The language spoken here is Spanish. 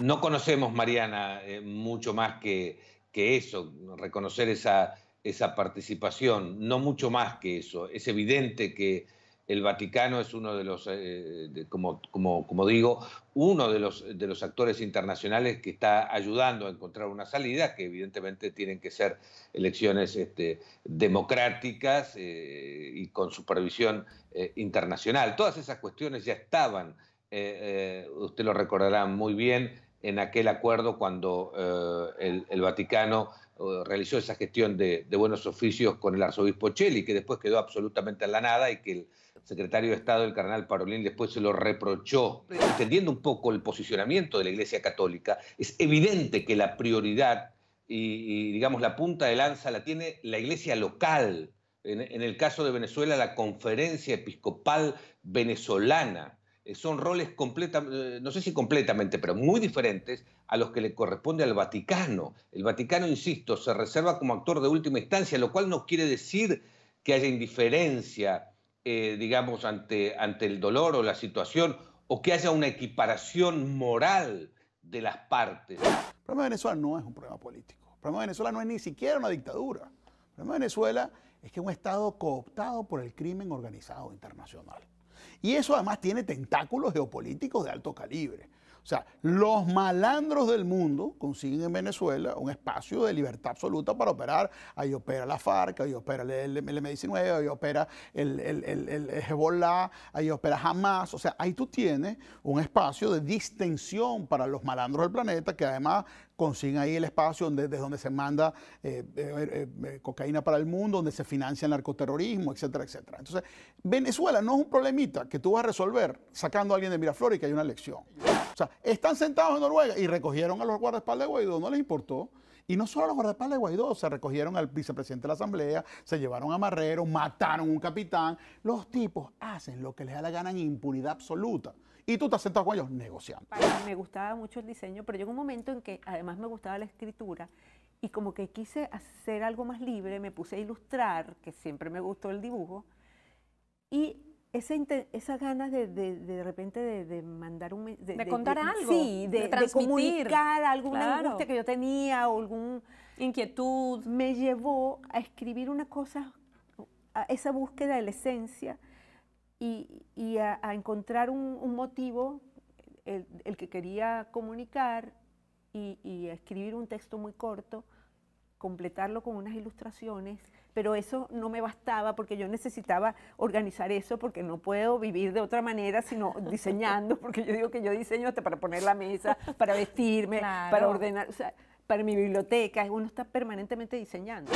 No conocemos, Mariana, eh, mucho más que, que eso, reconocer esa, esa participación, no mucho más que eso. Es evidente que el Vaticano es uno de los, eh, como, como, como, digo, uno de los, de los actores internacionales que está ayudando a encontrar una salida, que evidentemente tienen que ser elecciones este, democráticas eh, y con supervisión internacional. Todas esas cuestiones ya estaban, usted lo recordará muy bien, en aquel acuerdo cuando eh, el, Vaticano eh, realizó esa gestión de, buenos oficios con el arzobispo Cheli, que después quedó absolutamente en la nada y que el secretario de Estado, el carnal Parolín, después se lo reprochó. Entendiendo un poco el posicionamiento de la Iglesia Católica, es evidente que la prioridad y, digamos, la punta de lanza la tiene la Iglesia local. en el caso de Venezuela, la Conferencia Episcopal Venezolana, eh, son roles completamente, eh, no sé si completamente, pero muy diferentes a los que le corresponde al Vaticano. El Vaticano, insisto, se reserva como actor de última instancia, lo cual no quiere decir que haya indiferencia, eh, digamos, ante, ante el dolor o la situación, o que haya una equiparación moral de las partes. El problema de Venezuela no es un problema político. El problema de Venezuela no es ni siquiera una dictadura. El problema de Venezuela es que es un Estado cooptado por el crimen organizado internacional. Y eso además tiene tentáculos geopolíticos de alto calibre. O sea, los malandros del mundo consiguen en Venezuela un espacio de libertad absoluta para operar. Ahí opera la FARC, ahí opera el, M19, ahí opera el, el, el, Hezbollah, ahí opera Hamas. O sea, ahí tú tienes un espacio de distensión para los malandros del planeta que además consiguen ahí el espacio desde donde se manda eh, eh, eh, cocaína para el mundo, donde se financia el narcoterrorismo, etcétera, etcétera. Entonces, Venezuela no es un problemita que tú vas a resolver sacando a alguien de Miraflores y que hay una elección sea, están sentados en Noruega y recogieron a los guardaespaldas de Guaidó, no les importó. Y no solo a los guardaespaldas de Guaidó, se recogieron al vicepresidente de la Asamblea, se llevaron a Marrero, mataron a un capitán. Los tipos hacen lo que les da la gana en impunidad absoluta. Y tú estás sentado con ellos negociando. me gustaba mucho el diseño, pero llegó un momento en que además me gustaba la escritura y como que quise hacer algo más libre, me puse a ilustrar, que siempre me gustó el dibujo, y esa, esas ganas de, de, repente de, mandar un de, de contar algo de, comunicar alguna angustia que yo tenía o algún inquietud me llevó a escribir una cosa a esa búsqueda de la esencia y, a, encontrar un, motivo el, que quería comunicar y, y a escribir un texto muy corto completarlo con unas ilustraciones, pero eso no me bastaba porque yo necesitaba organizar eso porque no puedo vivir de otra manera sino diseñando, porque yo digo que yo diseño hasta para poner la mesa, para vestirme, para ordenar, o sea, para mi biblioteca, uno está permanentemente diseñando.